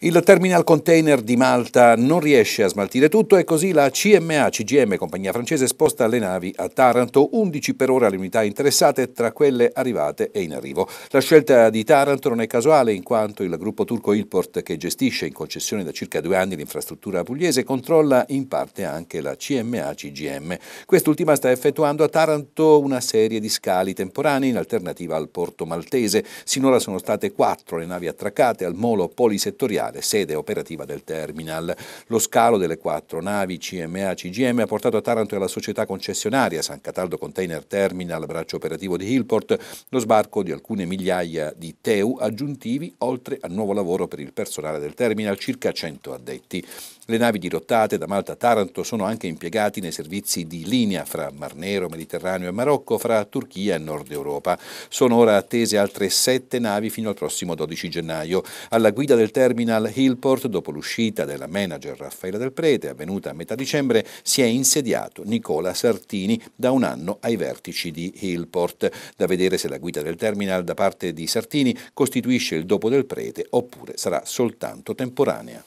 Il terminal container di Malta non riesce a smaltire tutto e così la CMA, CGM, compagnia francese, sposta le navi a Taranto, 11 per ora le unità interessate tra quelle arrivate e in arrivo. La scelta di Taranto non è casuale in quanto il gruppo turco Ilport che gestisce in concessione da circa due anni l'infrastruttura pugliese controlla in parte anche la CMA, CGM. Quest'ultima sta effettuando a Taranto una serie di scali temporanei in alternativa al porto maltese. Sinora sono state quattro le navi attraccate al molo polisettoriale Capitale, sede operativa del terminal. Lo scalo delle quattro navi CMA-CGM ha portato a Taranto e alla società concessionaria San Cataldo Container Terminal, braccio operativo di Hillport, lo sbarco di alcune migliaia di TEU aggiuntivi, oltre al nuovo lavoro per il personale del terminal, circa 100 addetti. Le navi dirottate da Malta a Taranto sono anche impiegate nei servizi di linea fra Mar Nero, Mediterraneo e Marocco, fra Turchia e Nord Europa. Sono ora attese altre sette navi fino al prossimo 12 gennaio. Alla guida del terminal al Hillport, dopo l'uscita della manager Raffaella Del Prete, avvenuta a metà dicembre, si è insediato Nicola Sartini da un anno ai vertici di Hillport. Da vedere se la guida del terminal da parte di Sartini costituisce il dopo del Prete oppure sarà soltanto temporanea.